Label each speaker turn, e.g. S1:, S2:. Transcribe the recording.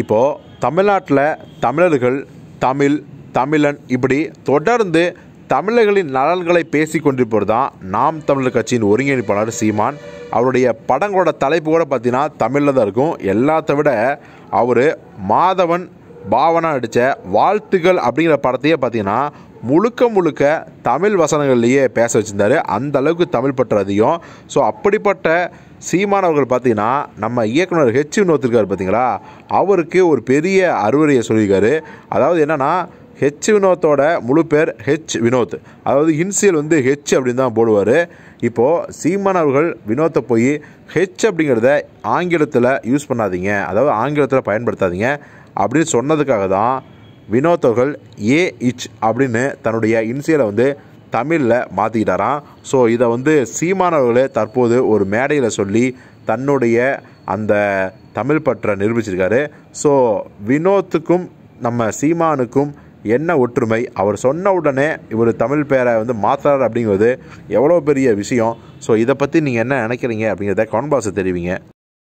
S1: இப்போது தமிழ்நாட்டில் தமிழர்கள் தமிழ் தமிழன் இப்படி தொடர்ந்து தமிழர்களின் நலன்களை பேசி கொண்டிருப்பது தான் நாம் தமிழர் கட்சியின் ஒருங்கிணைப்பாளர் சீமான் அவருடைய படங்களோட தலைப்பு கூட பார்த்தீங்கன்னா தமிழில் தான் இருக்கும் எல்லாத்த விட அவர் மாதவன் பாவனா நடித்த வாழ்த்துக்கள் அப்படிங்கிற படத்தையே பார்த்தீங்கன்னா முழுக்க முழுக்க தமிழ் வசனங்கள்லேயே பேச வச்சுருந்தாரு அந்தளவுக்கு தமிழ் பற்று அதிகம் ஸோ அப்படிப்பட்ட சீமானவர்கள் பார்த்தீங்கன்னா நம்ம இயக்குனர் ஹெச் வினோத்திருக்கார் பார்த்தீங்களா அவருக்கு ஒரு பெரிய அறுவரையை சொல்லியிருக்காரு அதாவது என்னென்னா ஹெச் வினோத்தோட முழு பேர் ஹெச் வினோத் அதாவது இன்சியல் வந்து ஹெச் அப்படின்னு தான் போடுவார் இப்போது சீமான் அவர்கள் வினோத்தை போய் ஹெச் அப்படிங்கிறத ஆங்கிலத்தில் யூஸ் பண்ணாதீங்க அதாவது ஆங்கிலத்தில் பயன்படுத்தாதீங்க அப்படின்னு சொன்னதுக்காக தான் வினோத் ஏ ஏஹெச் அப்படின்னு தன்னுடைய இன்சியலை வந்து தமிழில் மாற்றிக்கிட்டாராம் ஸோ இதை வந்து சீமானவர்களே தற்போது ஒரு மேடையில் சொல்லி தன்னுடைய அந்த தமிழ் பற்றை நிரூபிச்சிருக்காரு ஸோ வினோத்துக்கும் நம்ம சீமானுக்கும் என்ன ஒற்றுமை அவர் சொன்ன உடனே இவர் தமிழ் பேரை வந்து மாற்றுறாரு அப்படிங்கிறது எவ்வளோ பெரிய விஷயம் ஸோ இதை பற்றி நீங்கள் என்ன நினைக்கிறீங்க அப்படிங்கிறத கான்பாஸை தெரிவிங்க